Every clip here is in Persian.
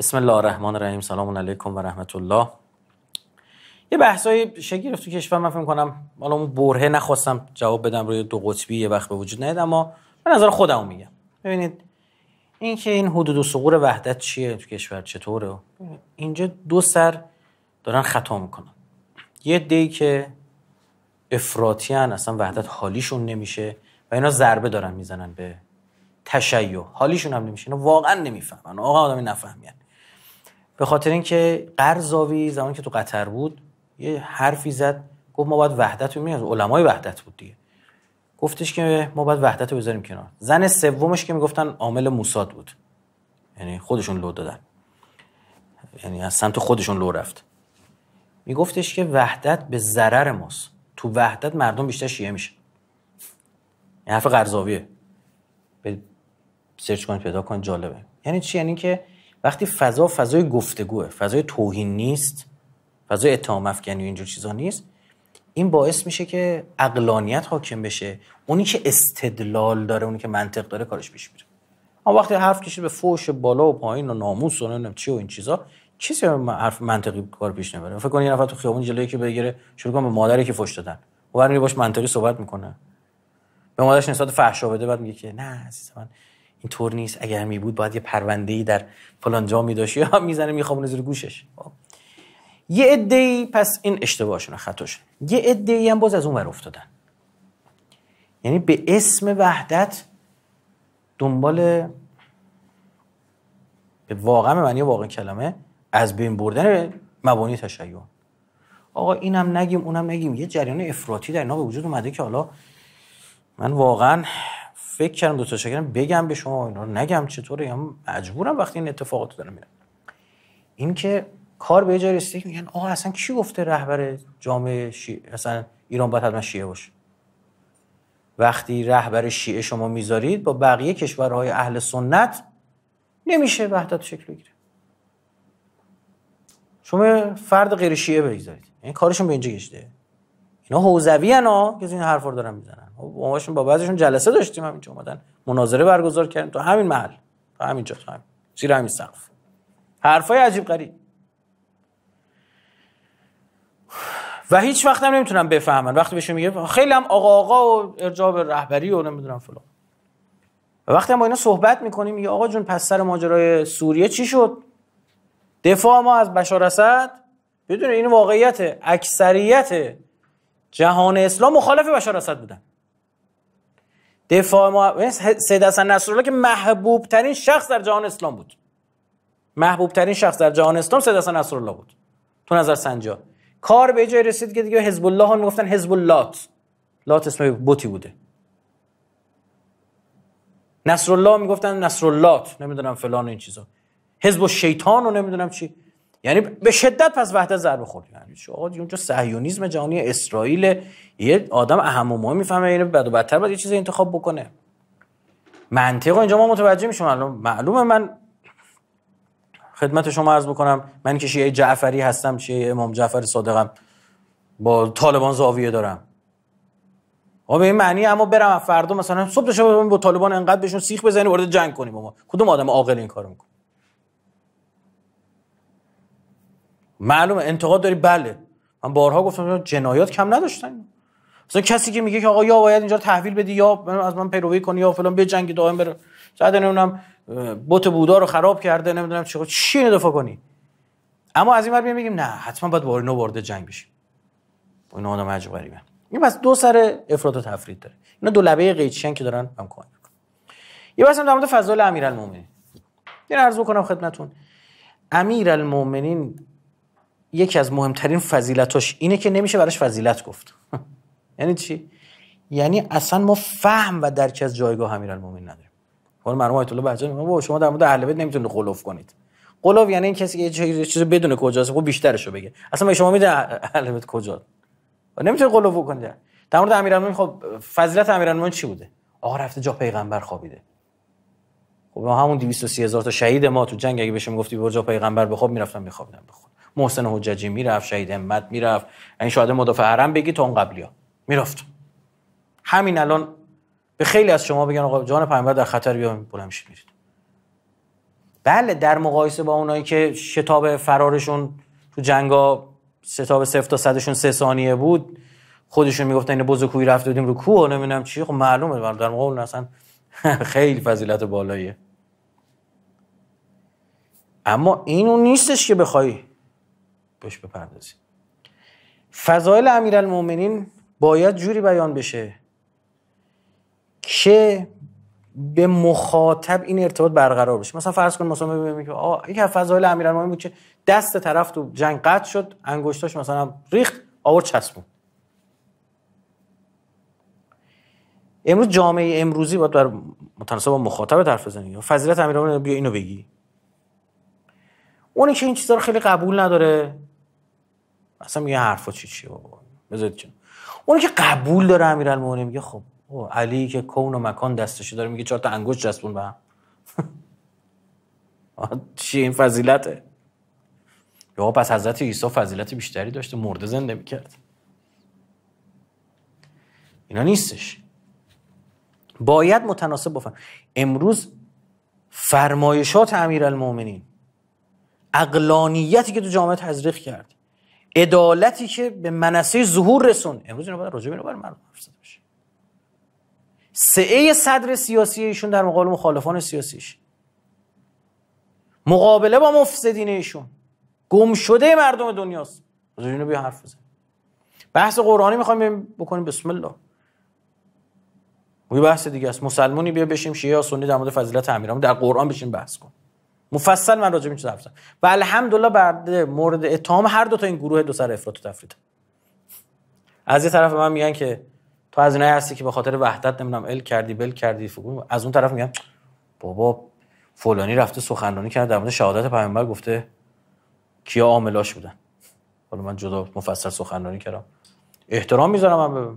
بسم الله الرحمن الرحیم سلام علیکم و رحمت الله یه بحثای شگیر گرفت تو کشور من فکر کنم حالا اون برهه نخواستم جواب بدم روی دو قطبی یه وقت به وجود نیاد اما به نظر خودم میگم ببینید اینکه این حدود و سقور وحدت چیه تو کشور چطوره اینجا دو سر دارن خطا میکنن یه دی که افراطیان اصلا وحدت حالیشون نمیشه و اینا ضربه دارن میزنن به تشیع حالیشون هم نمیشه اینا واقعا نمیفهمن آقا آدمی نفهمیدن به خاطر اینکه قرضاوی زمانی که تو قطر بود یه حرفی زد گفت ما باید وحدت رو میاد علمای وحدت بود دیگه گفتش که ما باید وحدت رو بذاریم کنار زن سومش که میگفتن عامل موساد بود یعنی خودشون لو دادن یعنی از سمت خودشون لو رفت میگفتش که وحدت به ضرر ماست تو وحدت مردم بیشتر شیعه میشه این یعنی حرف قرضاویه سرچ کن پیدا کن جالبه یعنی چی یعنی که وقتی فضا فضای گفتگوه فضای توهین نیست فضای اتهام افکنی و اینجور چیزا نیست این باعث میشه که اقلانیت حاکم بشه اونی که استدلال داره اونی که منطق داره کارش پیش میره اما وقتی حرف کشید به فوش بالا و پایین و ناموس و نمیدونم چی و این چیزا چیزی حرف منطقی کار پیش نمیبره فکر کن یه نفر تو خیابون جلوی که بگیره شروع کنه به مادری که فوش دادن اون باش منطقی صحبت میکنه به مادرش نسبت فحشا بده بعد میگه که نه عزیز این طور نیست اگر می بود باید یه پرونده ای در فلان جا می داشت یا میزنه میخوابونه زیر گوشش خب. یه عده پس این اشتباهشون خطاشون یه عده ای هم باز از اون ور افتادن یعنی به اسم وحدت دنبال به واقعا معنی واقع کلمه از بین بردن مبانی تشیع آقا اینم نگیم اونم نگیم یه جریان افراطی در اینا به وجود اومده که حالا من واقعا فکر کردم دو تا شکرم بگم به شما اینا رو نگم چطوره هم یعنی مجبورم وقتی این اتفاقات داره میاد این که کار به جای رسید میگن آقا اصلا کی گفته رهبر جامعه شیعه اصلا ایران باید حتما شیعه باشه وقتی رهبر شیعه شما میذارید با بقیه کشورهای اهل سنت نمیشه وحدت شکل بگیره شما فرد غیر شیعه بگذارید این یعنی کارشون به اینجا گشته اینا حوزوی ها که این حرفا دارن میزنن باهاشون با بعضیشون جلسه داشتیم همینجا اومدن مناظره برگزار کردیم تو همین محل تو همینجا تو همین زیر همین سقف حرفای عجیب غریب و هیچ وقت هم نمیتونم بفهمن وقتی بهشون میگه خیلی هم آقا آقا و ارجاب رهبری و نمیدونم فلان و وقتی هم با اینا صحبت میکنیم میگه آقا جون پس سر ماجرای سوریه چی شد دفاع ما از بشار اسد بدون این واقعیت اکثریت جهان اسلام مخالف بشار اسد بودن دفاع ما سید حسن نصرالله که محبوب ترین شخص در جهان اسلام بود محبوب ترین شخص در جهان اسلام سید حسن نصرالله بود تو نظر سنجا کار به جای رسید که دیگه حزب الله هم میگفتن حزب لات لات اسم بوتی بوده نصرالله میگفتن نصراللات نمیدونم فلان و این چیزا حزب شیطان و نمیدونم چی یعنی به شدت پس وحدت ضربه خورد یعنی آقا اونجا صهیونیسم جهانی اسرائیل یه آدم اهم و مهم میفهمه اینو بد و بدتر باید یه چیزی انتخاب بکنه منطق اینجا ما متوجه میشم الان معلومه من خدمت شما عرض بکنم من که شیعه جعفری هستم شیعه امام جعفر صادقم با طالبان زاویه دارم آقا به این معنی اما برم فردا مثلا صبح شب با طالبان انقدر بهشون سیخ بزنی وارد جنگ کنیم ما کدوم آدم عاقل این کارو معلومه انتقاد داری بله من بارها گفتم جنایات کم نداشتن مثلا کسی که میگه که آقا یا باید اینجا تحویل بدی یا از من پیروی کنی یا فلان بجنگی دائم بره زده نمیدونم بوت بودا رو خراب کرده نمیدونم چی چی دفاع کنی اما از این ور میگیم نه حتما باید وارد وارد جنگ بشیم این آدم عجب غریبه این بس دو سر افراد و تفرید داره اینا دو لبه قیچیان که دارن هم کار یه هم در مورد فضل امیرالمومنین یه عرض بکنم خدمتتون امیرالمومنین یکی از مهمترین فضیلتاش اینه که نمیشه براش فضیلت گفت یعنی چی یعنی اصلا ما فهم و درک از جایگاه امیرالمومنین نداریم حالا خب، مرحوم آیت الله بهجانی با شما در مورد اهل بیت نمیتونید قلوف کنید قلوف یعنی این کسی یه چیزی بدون کجاست خب بیشترش رو بگه اصلا شما میده اهل بیت کجا خب، نمیتونه قلوف کنید در مورد امیرالمومنین خب فضیلت امیرالمومنین چی بوده آقا رفته جا پیغمبر خوابیده خب همون 230 هزار تا شهید ما تو جنگ اگه بهشون گفتی برجا پیغمبر بخواب میرفتن میخوابیدن بخون محسن حججی میرفت شهید امت میرفت این یعنی شهاده مدافع حرم بگی تا اون قبلیا میرفت همین الان به خیلی از شما بگن آقا جان پیغمبر در خطر بیا بلند میشید میرید بله در مقایسه با اونایی که شتاب فرارشون تو جنگا شتاب صفر تا صدشون سه ثانیه بود خودشون میگفتن این بزرگ کوی رفت بودیم رو کوه نمیدونم چی خب معلومه در مقابل اصلا خیلی فضیلت بالاییه اما این اون نیستش که بخوای بهش بپردازی فضایل المومنین باید جوری بیان بشه که به مخاطب این ارتباط برقرار بشه مثلا فرض کن مثلا ببینیم که آه یک از فضایل امیرالمومنین بود که دست طرف تو جنگ قطع شد انگشتاش مثلا ریخت آورد چسبون امروز جامعه امروزی باید بر متناسب با مخاطب طرف بزنی فضیلت امیرالمومنین بیا اینو بگی اونی که این چیزا رو خیلی قبول نداره اصلا میگه حرفا چی چی بابا بذارید چون اونی که قبول داره امیرالمومنین میگه خب علی که کون و مکان دستش داره میگه چهار تا انگشت جسمون به هم چی این فضیلته یا پس حضرت عیسی فضیلت بیشتری داشته مرده زنده میکرد اینا نیستش باید متناسب بفهم امروز فرمایشات امیرالمومنین اقلانیتی که تو جامعه تزریق کرد عدالتی که به منصه ظهور رسون امروز اینو باید راجع اینو برای مردم بشه سعه صدر سیاسی ایشون در مقابل مخالفان سیاسیش مقابله با مفسدین ایشون گم شده مردم دنیاست راجع اینو بیا حرف بزن بحث قرآنی میخوایم بکنیم بسم الله وی بحث دیگه است مسلمونی بیا بشیم شیعه یا سنی در مورد فضیلت امیرام در قرآن بشیم بحث کن مفصل من راجع به این حرف و الحمدلله بعد مورد اتهام هر دو تا این گروه دو سر افراط و تفرید از یه طرف من میگن که تو از اینایی هستی که به خاطر وحدت نمیدونم ال کردی بل کردی از اون طرف میگن بابا فلانی رفته سخنرانی کرد در مورد شهادت پیامبر گفته کیا عاملاش بودن حالا من جدا مفصل سخنرانی کردم احترام میذارم من به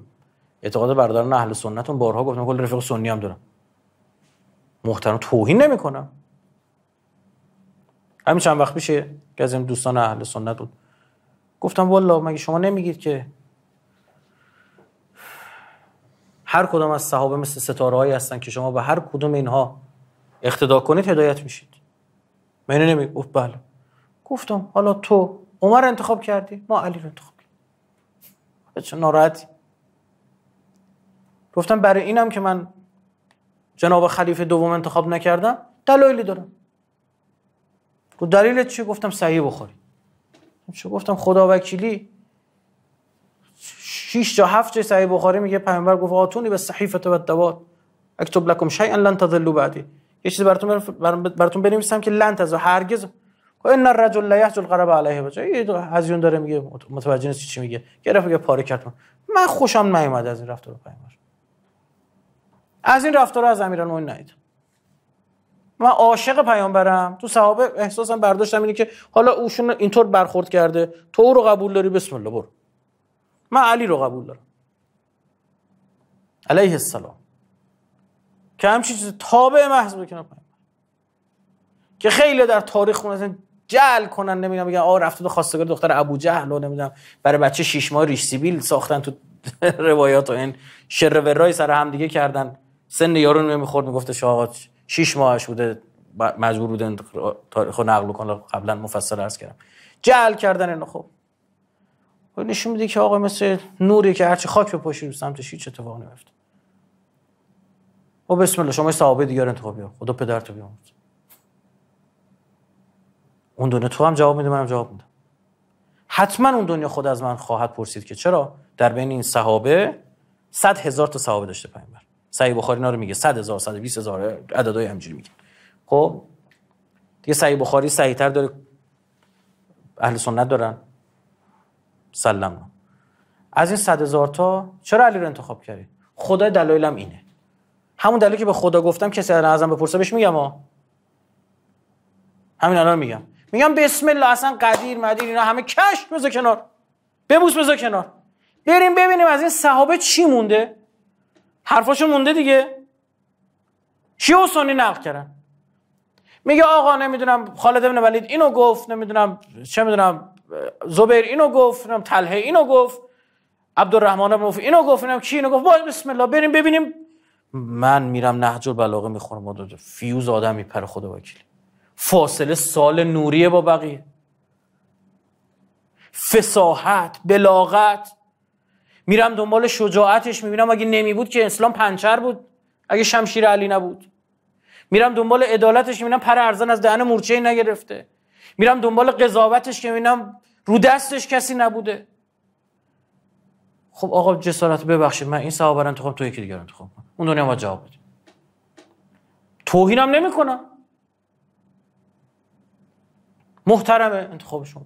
اعتقاد برادران اهل سنتون بارها گفتم کل رفیق سنی هم دارم محترم توهین نمیکنم همین چند وقت میشه که از این دوستان اهل سنت بود گفتم والا مگه شما نمیگید که هر کدام از صحابه مثل ستاره هایی هستن که شما به هر کدوم اینها اقتدا کنید هدایت میشید من نمی گفت بله گفتم حالا تو عمر انتخاب کردی ما علی رو انتخاب کردیم چه ناراحتی گفتم برای اینم که من جناب خلیفه دوم انتخاب نکردم دلایلی دارم گفت دلیلت چی گفتم سعی بخوری چه گفتم خدا وکیلی شیش جا هفت جای صحیح بخاری میگه پیامبر گفت آتونی به صحیفت و دوات اکتب لکم شیئا لن تضلوا بعدی یه چیز براتون براتون بنویسم که لن تزو هرگز و ان الرجل لا یحج علیه بچه یه هزیون داره میگه متوجه نیست چی میگه گرفت میگه پاره کرد من, من خوشم نیومد از این رفتار پیامبر از این رفتار از امیران من عاشق پیامبرم تو صحابه احساسم برداشتم اینه که حالا اوشون اینطور برخورد کرده تو او رو قبول داری بسم الله برو من علی رو قبول دارم علیه السلام که همچی چیز تابع محض بکنم که خیلی در تاریخ خونه جل کنن نمیدونم میگن آ رفته به خواستگار دختر ابو جهل و نمیدونم برای بچه شیش ماه ریش سیبیل ساختن تو روایات و این شر سر هم دیگه کردن سن یارون نمیخورد میگفته شاهات 6 ماهش بوده مجبور بوده تاریخ رو نقل کنه قبلا مفصل عرض کردم جعل کردن اینو خب. خب نشون میده که آقا مثل نوری که هرچی خاک بپاشی رو سمتش هیچ اتفاق نمیفته و خب بسم الله شما صحابه دیگر انتخاب بیار خدا تو بیامرز اون دنیا تو هم جواب میده منم جواب میدم حتما اون دنیا خود از من خواهد پرسید که چرا در بین این صحابه صد هزار تا صحابه داشته پایین. سعی بخاری اینا رو میگه 100 هزار 120 هزار عددای همینجوری میگه خب دیگه سعی بخاری صحیح‌تر داره اهل سنت دارن سلام از این 100 هزار تا چرا علی رو انتخاب کردی خدای دلایلم اینه همون دلیلی که به خدا گفتم کسی از اعظم بپرسه بهش میگم ها همین الان میگم میگم بسم الله اصلا قدیر مدیر اینا همه کشت بذار کنار ببوس بذار کنار بریم ببینیم از این صحابه چی مونده حرفاشون مونده دیگه چی و سنی نقل کردن میگه آقا نمیدونم خالد ابن ولید اینو گفت نمیدونم چه میدونم زبیر اینو گفت نمیدونم تله اینو گفت عبدالرحمن ابن اینو گفت نمیدونم کی اینو گفت باید بسم الله بریم ببینیم من میرم نهج البلاغه میخونم فیوز آدم میپره خدا وکیلی فاصله سال نوریه با بقیه فساحت بلاغت میرم دنبال شجاعتش میبینم اگه نمی بود که اسلام پنچر بود اگه شمشیر علی نبود میرم دنبال عدالتش میبینم پر ارزان از دهن مورچه نگرفته میرم دنبال قضاوتش که میبینم رو دستش کسی نبوده خب آقا جسارت ببخشید من این صحابه رو انتخاب تو یکی دیگر انتخاب کنم اون دنیا ما جواب بده توهینم نمیکنم محترمه انتخاب شما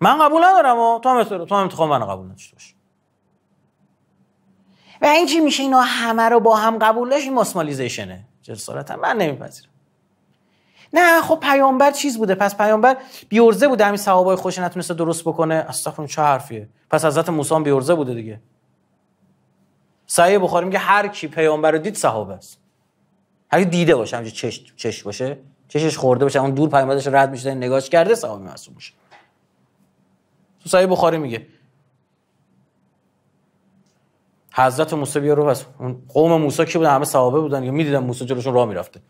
من قبول ندارم تو هم, تو هم انتخاب من قبول نداشته و این چی میشه اینا همه رو با هم قبول داشت این مسمالیزیشنه جلسالت هم من نمیپذیرم نه خب پیامبر چیز بوده پس پیامبر بیورزه بوده همین صحابای خوش نتونسته درست بکنه استغفر چه حرفیه پس حضرت موسی هم بیورزه بوده دیگه صحیح بخاری میگه هر کی پیامبر رو دید صحابه است هر دیده باشه همچه چش چش باشه چشش خورده باشه اون دور پیامبرش رد میشه نگاش کرده صحابه محسوب باشه تو صحیح بخاری میگه حضرت موسی بیا رو بس اون قوم موسی که بودن همه صحابه بودن یا میدیدن موسی جلوشون راه میرفته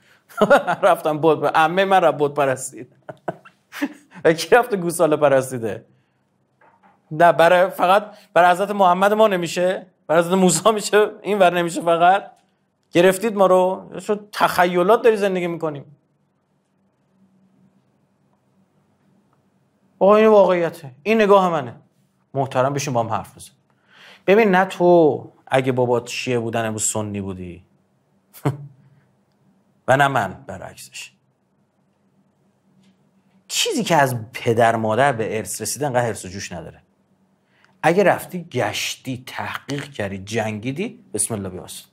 رفتم بود عمه من رفت بود پرستید کی رفته گوساله پرستیده نه برای فقط برای حضرت محمد ما نمیشه برای حضرت موسی میشه این ور نمیشه فقط گرفتید ما رو شو تخیلات داری زندگی میکنیم آقا این واقعیته این نگاه منه محترم بشین با هم حرف بزن ببین نه تو اگه بابات شیعه بودن امروز سنی بودی و نه من برعکسش چیزی که از پدر مادر به ارث رسیده انقدر حرس و جوش نداره اگه رفتی گشتی تحقیق کردی جنگیدی بسم الله بیاس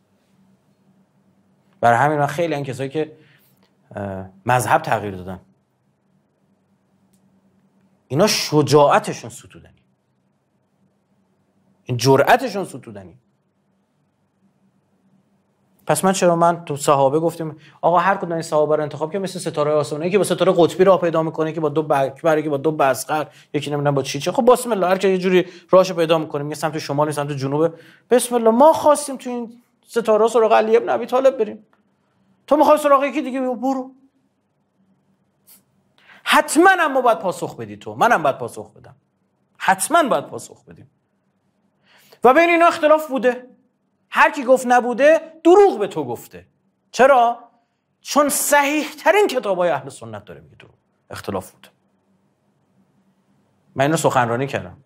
برای همین من خیلی این کسایی که مذهب تغییر دادن اینا شجاعتشون ستودنی این جرأتشون ستودنی پس من چرا من تو صحابه گفتیم آقا هر کدوم این صحابه رو انتخاب که مثل ستاره آسمانی که با ستاره قطبی راه پیدا میکنه که با دو بکبر که با دو بسقر یکی نمیدونم با چی چه خب بسم الله هر که یه جوری راهش پیدا میکنه میگه سمت شمال سمت جنوب بسم الله ما خواستیم تو این ستاره سراغ علی ابن ابی طالب بریم تو میخوای سراغ یکی دیگه برو حتما اما باید پاسخ بدی تو منم باید پاسخ بدم حتما باید پاسخ بدیم و بین اینا اختلاف بوده هر کی گفت نبوده دروغ به تو گفته چرا چون صحیح ترین کتاب های اهل سنت داره میگه دروغ اختلاف بود من اینو سخنرانی کردم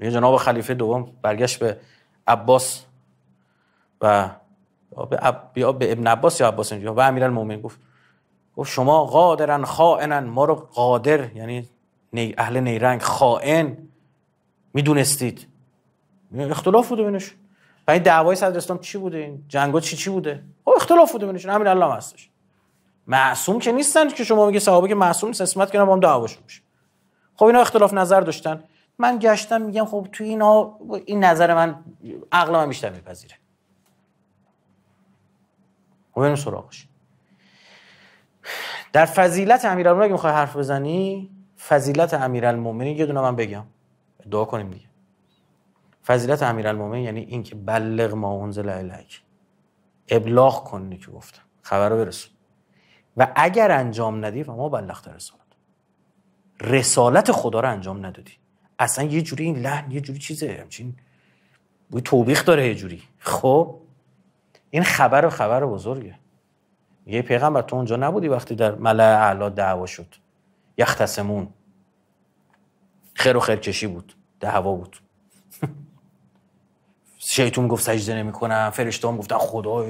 یه جناب خلیفه دوم برگشت به عباس و به, به ابن عباس یا عباس اینجا و امیرالمومنین گفت گفت شما قادرن خائنن ما رو قادر یعنی اهل نیرنگ خائن میدونستید اختلاف بود بینشون و این دعوای صدر اسلام چی بوده این جنگا چی چی بوده او خب اختلاف بوده بینشون همین الله هستش معصوم که نیستن که شما میگه صحابه که معصوم نیستن اسمت کردن با هم دعواشون میشه خب اینا اختلاف نظر داشتن من گشتم میگم خب تو اینا این نظر من عقل من بیشتر میپذیره خب بریم سراغش در فضیلت امیرالمومنین اگه میخوای حرف بزنی فضیلت امیرالمومنین یه دونه من بگم دعا کنیم دیگه فضیلت امیرالمومنین یعنی اینکه بلغ ما انزل الیک ابلاغ کن که گفتم خبر رو برسون و اگر انجام ندی و ما بلغت رسالت رسالت خدا رو انجام ندادی اصلا یه جوری این لحن یه جوری چیزه همچین بوی توبیخ داره یه جوری خب این خبر و خبر بزرگه یه پیغمبر تو اونجا نبودی وقتی در ملع اعلا دعوا شد یختسمون خیر و خیرکشی بود دعوا بود شیطون گفت سجده نمیکنم فرشته هم گفتن خدا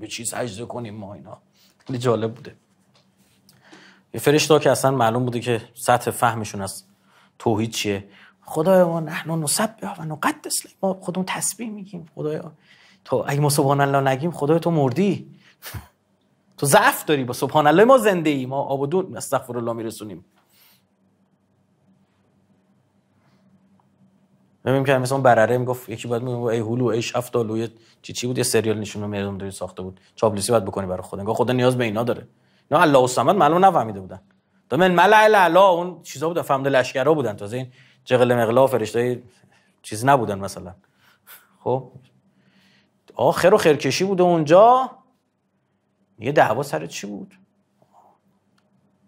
به چی سجده کنیم ما اینا خیلی جالب بوده یه فرشته که اصلا معلوم بوده که سطح فهمشون از توحید چیه خدای ما نحن نسب و نقدس ما خودمون تسبیح میگیم خدای تو اگه ما سبحان الله نگیم خدای تو مردی تو ضعف داری با سبحان الله ما زنده ای ما آبادون استغفر الله میرسونیم میگم که مثلا برره میگفت یکی بعد میگفت ای هولو ای شفتالو یه چی چی بود یه سریال نشون مردم داری ساخته بود چاپلوسی بعد بکنی برای خود انگار خدا نیاز به اینا داره اینا الله و صمد معلوم نفهمیده بودن تا من ملع الا اون چیزا بود فهمده لشکرا بودن تازه این جغل مقلا فرشته چیز نبودن مثلا خب آخر و خرکشی بوده اونجا یه دعوا سر چی بود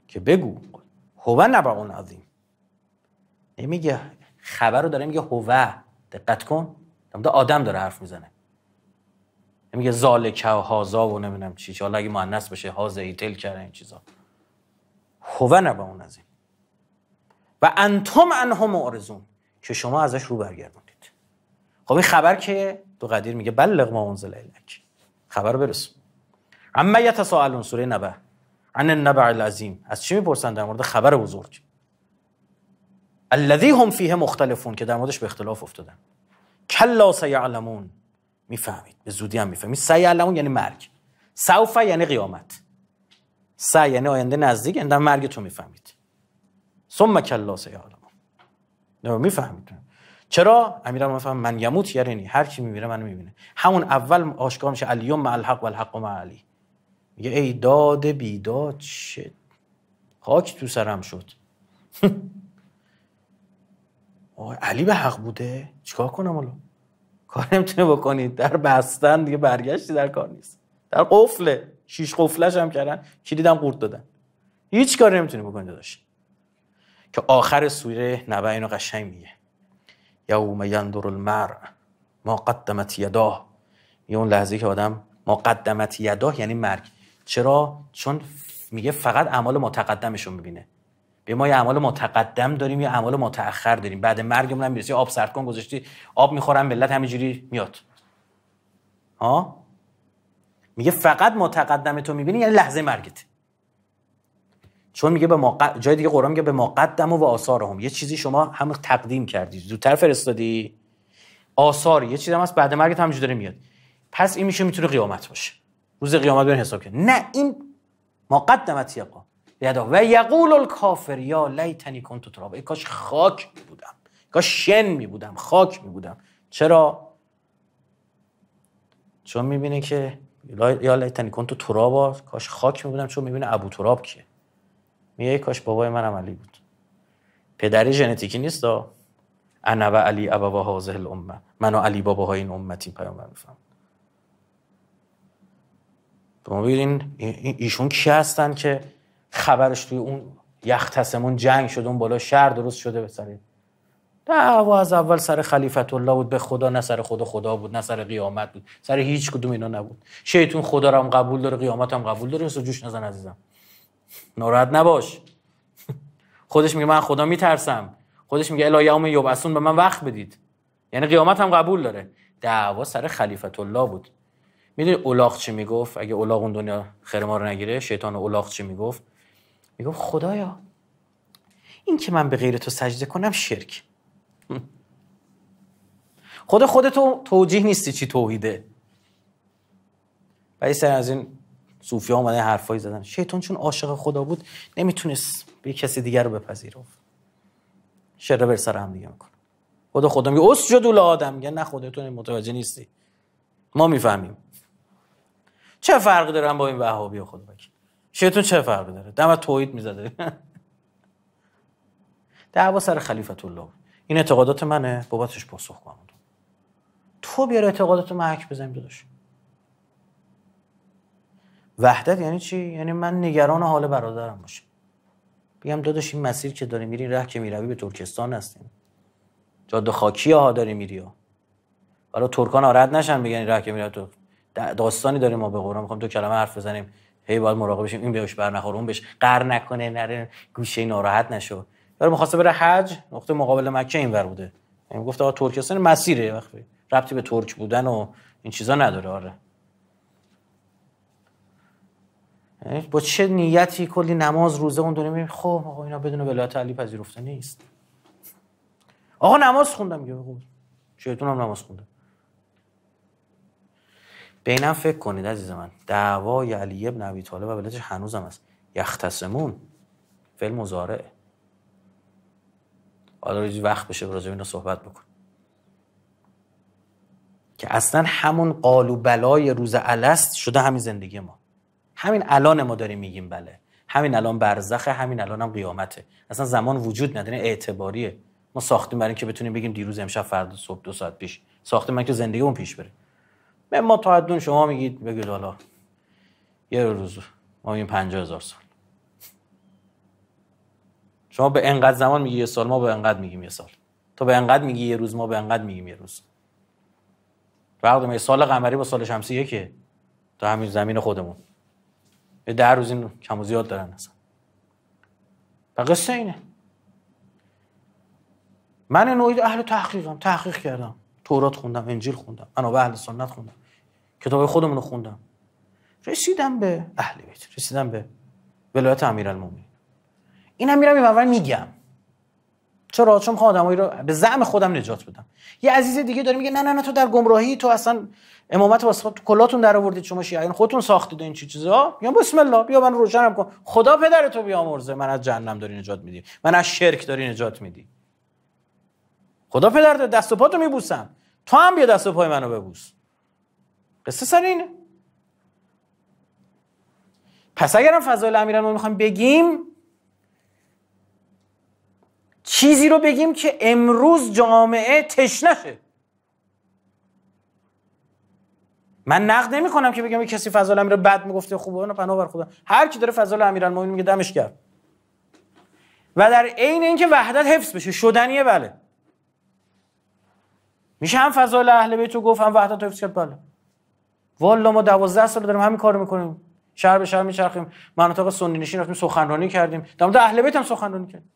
که بگو هو اون عظیم نمیگه خبر رو داره میگه هوه دقت کن در آدم داره حرف میزنه میگه زالکه و هازا و نمیدونم چی حالا اگه مؤنث بشه هاز ایتل کرده این چیزا هوه نبا اون از این و انتم انها معرضون که شما ازش رو برگردوندید خب این خبر که تو قدیر میگه بلغ ما انزل الک خبر برس. اما یتساءلون سوره نبه عن النبع العظیم از چی میپرسن در مورد خبر بزرگ الذی هم فیه مختلفون که در موردش به اختلاف افتادن کلا سیعلمون میفهمید به زودی هم میفهمید سیعلمون یعنی مرگ سوفه یعنی قیامت س یعنی آینده نزدیک اندم یعنی مرگ تو میفهمید ثم کلا سیعلمون میفهمید چرا امیر فهم من یموت یعنی هر کی میمیره منو میبینه همون اول آشکار میشه الیوم مع الحق والحق مع علی میگه ای داد بیداد شد خاک تو سرم شد آه علی به حق بوده چیکار کنم حالا کار نمیتونه بکنید در بستن دیگه برگشتی در کار نیست در قفله شیش قفلش هم کردن کلیدم قورت دادن هیچ کاری نمیتونی بکنی داداش که آخر سوره نبع اینو قشنگ میگه یوم یندر المرء ما قدمت یداه یه اون لحظه که آدم ما قدمت یداه یعنی مرگ چرا چون میگه فقط اعمال متقدمشون میبینه ما یه اعمال متقدم داریم یه اعمال متأخر داریم بعد مرگمون هم میرسی آب سرد کن گذاشتی آب میخورن ملت همینجوری میاد ها میگه فقط متقدم تو میبینی یعنی لحظه مرگت چون میگه به ما جای دیگه قرآن میگه به ما قدم و آثار آثارهم یه چیزی شما هم تقدیم کردی زودتر فرستادی آثار یه چیزی هم هست بعد مرگت همینجوری داره میاد پس این میشه میتونه قیامت باشه روز قیامت بیان حساب کرد نه این ما قدمت یدا و یقول الکافر یا لیتنی کنتو تراب؟ ای کاش خاک می بودم کاش شن می بودم خاک می بودم چرا چون میبینه که یا لیتنی کنت ترابا کاش خاک می بودم چون میبینه ابو تراب کیه میگه کاش بابای من علی بود پدری ژنتیکی نیست دا انا و علی و هذه الامه من و علی باباهای این امتی پیامبر میفهم تو ما ایشون کی هستن که خبرش توی اون یختسمون جنگ شد اون بالا شهر درست شده بسرید دعوا از اول سر خلیفت الله بود به خدا نه سر خدا خدا بود نه سر قیامت بود سر هیچ کدوم اینا نبود شیطان خدا رو هم قبول داره قیامت هم قبول داره جوش نزن عزیزم ناراحت نباش خودش میگه من خدا میترسم خودش میگه الا یوم یبعثون به من وقت بدید یعنی قیامت هم قبول داره دعوا سر خلیفت الله بود میدونی اولاغ چی میگفت اگه اولاغ اون دنیا خیر ما رو نگیره شیطان اولاغ چی میگفت میگفت خدایا این که من به غیر تو سجده کنم شرک خود خودتو توجیه نیستی چی توحیده و از این صوفی ها اومدن حرفایی زدن شیطان چون عاشق خدا بود نمیتونست به کسی دیگر رو بپذیرفت شر بر سر هم دیگه میکنه خدا خدا میگه اسجدوا آدم میگه نه خودتون متوجه نیستی ما میفهمیم چه فرق دارن با این وهابی و خدا شیطون چه فرق داره دم توحید میزده دعوا سر خلیفت الله این اعتقادات منه بابتش پاسخ کنم تو بیار اعتقادات رو محک بزنیم داداش وحدت یعنی چی یعنی من نگران حال برادرم باشم بگم داداش این مسیر که داری میری ره که میروی به ترکستان هستیم جاده خاکی ها داری میری ها حالا ترکان آرد نشن بگن ره که میره تو داستانی داریم ما به قرآن میخوام تو کلمه حرف بزنیم هی باید بشیم این بهش بر اون بهش قر نکنه نره گوشه ناراحت نشو برای می‌خواسته بره حج نقطه مقابل مکه ور بوده این یعنی گفت آقا ترکستان مسیره وقتی ربطی به ترک بودن و این چیزا نداره آره یعنی با چه نیتی کلی نماز روزه اون دونه میبینی خب آقا اینا بدون ولایت علی پذیرفته نیست آقا نماز خوندم میگه شیطون هم نماز خوندم بینا فکر کنید عزیز من دعوای علی ابن ابی طالب و ولدش هنوزم هست یختسمون فعل مضارع حالا وقت بشه راجع اینو صحبت بکن که اصلا همون قالو بلای روز الست شده همین زندگی ما همین الان ما داریم میگیم بله همین الان برزخه همین الان هم قیامته اصلا زمان وجود نداره اعتباریه ما ساختیم برای اینکه بتونیم بگیم دیروز امشب فردا صبح دو ساعت پیش ساختیم که که زندگیمون پیش بره به ما حدون شما میگید بگید حالا یه روز ما میگیم پنجه هزار سال شما به انقدر زمان میگی یه سال ما به انقدر میگیم یه سال تو به انقدر میگی یه روز ما به انقدر میگیم یه روز فرق سال قمری با سال شمسی که تو همین زمین خودمون یه ده روز این کم و زیاد دارن اصلا و قصه اینه من نوعی اهل تحقیقم تحقیق کردم تورات خوندم انجیل خوندم انا به اهل سنت خوندم کتاب خودمون رو خوندم رسیدم به اهل بیت رسیدم به ولایت امیرالمومنین این هم میرم اول میگم چرا چون میخوام آدمایی رو به زعم خودم نجات بدم یه عزیز دیگه داره میگه نه نه نه تو در گمراهی تو اصلا امامت واسه کلاتون در آوردید شما این یعنی خودتون ساختید این چی چیزا یا بسم الله بیا من روشنم کن خدا تو بیا مرزه من از جهنم داری نجات میدی من از شرک داری نجات میدی خدا پدر دست و پاتو میبوسم تو هم بیا دست و پای منو ببوس قصه سر اینه پس اگر هم فضایل امیرالمومنین میخوایم بگیم چیزی رو بگیم که امروز جامعه تشنشه من نقد نمی که بگم کسی فضل امیر بد میگفته خوبه اون پناه بر خدا هر کی داره فضل امیرالمومنین میگه دمش کرد و در عین اینکه وحدت حفظ بشه شدنیه بله میشه هم فضل اهل بیت گفت هم وحدت حفظ کرد بله والا ما 12 سال داریم همین کارو میکنیم شهر به شهر میچرخیم مناطق سنی نشین رفتیم سخنرانی کردیم در مورد اهل بیت هم سخنرانی کردیم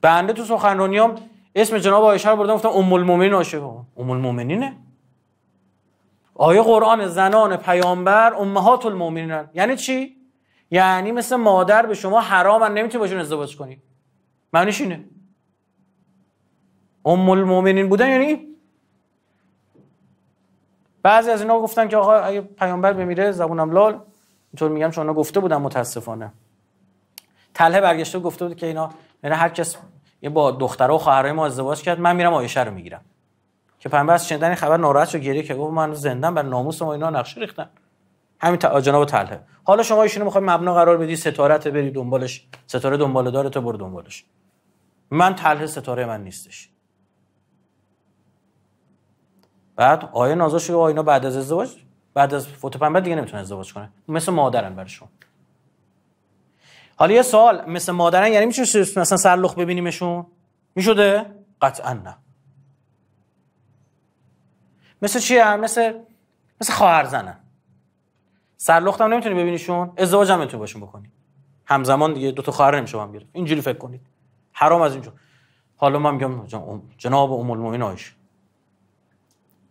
بنده تو سخنرانیام اسم جناب عایشه رو بردم گفتم ام المؤمنین عایشه ام المؤمنینه آیه قرآن زنان پیامبر امهات المؤمنین یعنی چی یعنی مثل مادر به شما حرام نمیتونی باشون ازدواج کنی معنیش اینه ام المؤمنین بودن یعنی بعضی از اینا گفتن که آقا اگه پیامبر بمیره زبونم لال اینطور میگم چون اونا گفته بودن متاسفانه تله برگشته گفته بود که اینا یعنی هر کس یه با دخترها و خواهرای ما ازدواج کرد من میرم عایشه رو میگیرم که پیامبر از شنیدن خبر ناراحت شد گریه که گفت من زندان بر ناموس ما اینا نقشه ریختن همین جناب تله حالا شما ایشونو میخوای مبنا قرار بدی ستارت بری دنبالش ستاره دنبال داره برو دنبالش من تله ستاره من نیستش بعد آیه نازا شده آینا بعد از ازدواج بعد از فوت پنبه دیگه نمیتونه ازدواج کنه مثل مادرن برشون حالا یه سوال مثل مادرن یعنی میشه مثلا سرلخ ببینیمشون میشده قطعا نه مثل چی هم؟ مثل مثل خواهر زنن سرلخت هم نمیتونی ببینیشون ازدواج هم نمیتونی باشون بکنی همزمان دیگه دو تا خواهر نمیشه هم گرفت اینجوری فکر کنید حرام از اینجور حالا من میگم جناب ام المؤمنین عایشه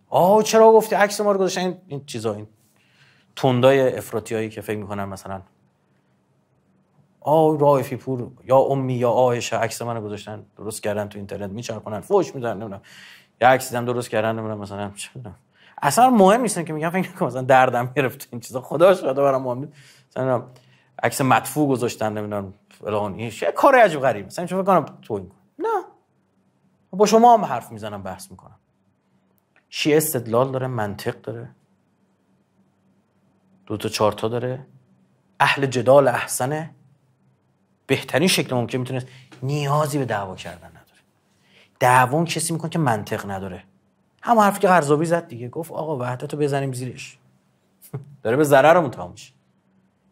آه چرا گفتی عکس ما رو گذاشتن این, این چیزا این تندای افراطیایی که فکر میکنن مثلا آه رایفی پور یا امی یا آهش، عکس منو گذاشتن درست کردن تو اینترنت میچرخونن فوش میدن نمیدونم یا عکس دیدم درست کردن نمیدونم مثلا اصلا مهم نیستن که میگم فکر کنم مثلا دردم گرفت این چیزا خدا شده برام مهم مثلا عکس مدفوع گذاشتن نمیدونم فلان این چه کار عجب غریب مثلا فکر کنم تو این نه با شما هم حرف میزنم بحث میکنم شیعه استدلال داره منطق داره دو تا تا داره اهل جدال احسنه بهترین شکل ممکن میتونه نیازی به دعوا کردن نداره دعوان کسی میکنه که منطق نداره همون حرفی که قرضاوی زد دیگه گفت آقا وحدت رو بزنیم زیرش داره به ضررمون تمام میشه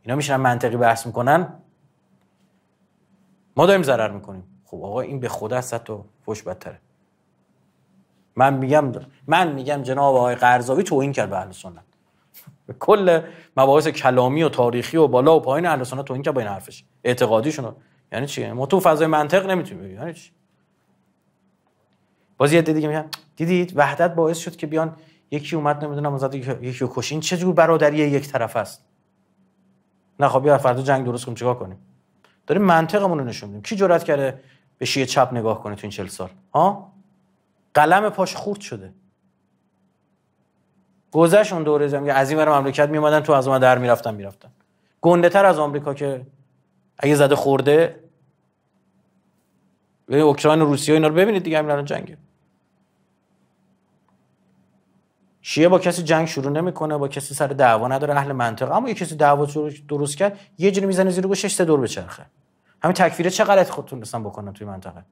اینا میشن منطقی بحث میکنن ما داریم ضرر میکنیم خب آقا این به خود از تو فش بدتره من میگم من میگم جناب آقای قرضاوی توهین کرد به اهل سنت به کل مباحث کلامی و تاریخی و بالا و پایین اهل سنت توهین کرد با این حرفش اعتقادیشون یعنی چی ما تو فضای منطق نمیتونیم بگیم یعنی چی باز یه دیگه میگم دیدید وحدت باعث شد که بیان یکی اومد نمیدونم از یکی رو کشین چه جور برادری یک طرف است نه خب بیا فردا جنگ درست کنیم چیکار کنیم داریم منطقمون رو نشون میدیم کی جرأت کرده به چپ نگاه کنه تو این 40 سال ها قلم پاش خورد شده گذشت اون دوره زمین از این ور مملکت میومدن تو از اون در میرفتن میرفتن گنده تر از آمریکا که اگه زده خورده به اوکراین و روسیه اینا رو ببینید دیگه همین الان جنگه شیعه با کسی جنگ شروع نمیکنه با کسی سر دعوا نداره اهل منطقه اما یه کسی دعوا درست کرد یه جوری میزنه زیر گوشش سه دور بچرخه همین تکفیره چه غلط خودتون رسن بکنن توی منطقه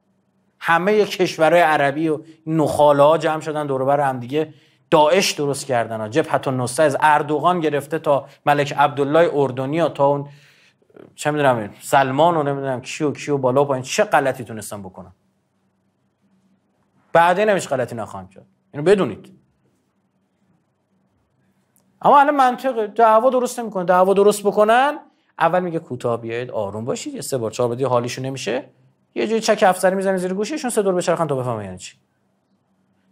همه کشورهای عربی و نخاله ها جمع شدن هم دیگه داعش درست کردن ها جبهت النصره از اردوغان گرفته تا ملک عبدالله اردنیا تا اون چه میدونم سلمان و نمیدونم کیو و بالا و پایین چه غلطی تونستن بکنن بعدی نمیش غلطی نخواهم کرد اینو بدونید اما الان منطق دعوا درست نمیکنه دعوا درست بکنن اول میگه کوتاه بیایید آروم باشید یه سه بار چهار بدی نمیشه یه جوری چک افسری میزنه زیر گوشیشون سه دور بچرخن تو بفهمه یعنی چی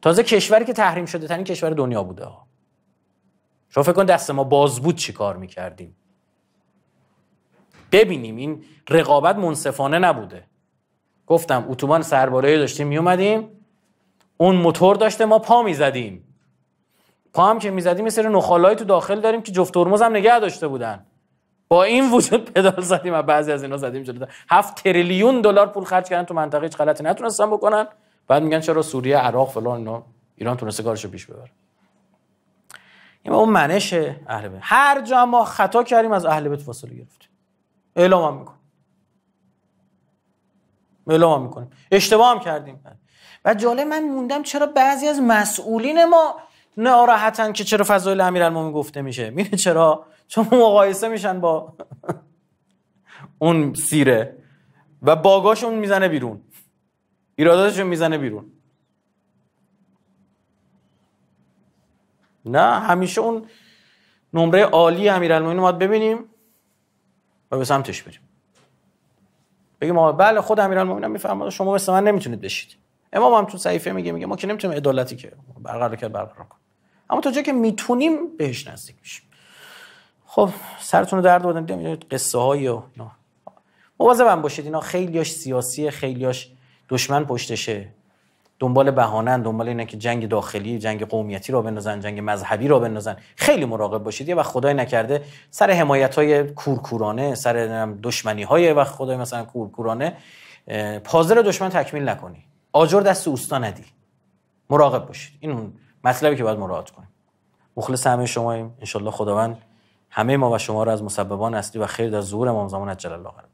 تازه کشوری که تحریم شده ترین یعنی کشور دنیا بوده ها شما فکر کن دست ما باز بود چی کار میکردیم ببینیم این رقابت منصفانه نبوده گفتم اتوبان سربالایی داشتیم میومدیم اون موتور داشته ما پا میزدیم پا هم که میزدیم یه سری نخالایی تو داخل داریم که جفت ترمز هم نگه داشته بودن با این وجود پدال زدیم و بعضی از اینا زدیم جلو هفت تریلیون دلار پول خرج کردن تو منطقه هیچ غلطی نتونستن بکنن بعد میگن چرا سوریه عراق فلان اینا ایران تونسته کارشو پیش ببره این اون منش اهل بیت هر جا ما خطا کردیم از اهل بیت فاصله گرفتیم اعلام هم میکنیم اعلام هم میکنیم اشتباه هم کردیم و جالب من موندم چرا بعضی از مسئولین ما ناراحتن که چرا فضایل امیرالمومنین گفته میشه میره چرا چون مقایسه میشن با اون سیره و باگاشون میزنه بیرون ایراداتشون میزنه بیرون نه همیشه اون نمره عالی امیرالمومنین رو ببینیم و به سمتش بریم بگیم آقا بله خود امیرالمومنین هم میفرماد شما مثل من نمیتونید بشید امام هم تو صحیفه میگه میگه ما که نمیتونیم عدالتی که برقرار کرد برقرار کن اما تا جایی که میتونیم بهش نزدیک میشیم خب سرتون رو درد بودن قصه های و اینا مواظبم باشید اینا خیلیاش سیاسیه خیلیاش دشمن پشتشه دنبال بهانه دنبال اینه که جنگ داخلی جنگ قومیتی را بندازن جنگ مذهبی را بندازن خیلی مراقب باشید یه وقت خدای نکرده سر حمایت های کورکورانه سر دشمنی های وقت خدای مثلا کورکورانه پازر دشمن تکمیل نکنی آجر دست اوستا ندی مراقب باشید این مطلبی که باید مراعات کنیم مخلص همه شما ایم انشالله خداوند همه ما و شما را از مسببان اصلی و خیر در ظهور امام زمان عجل الله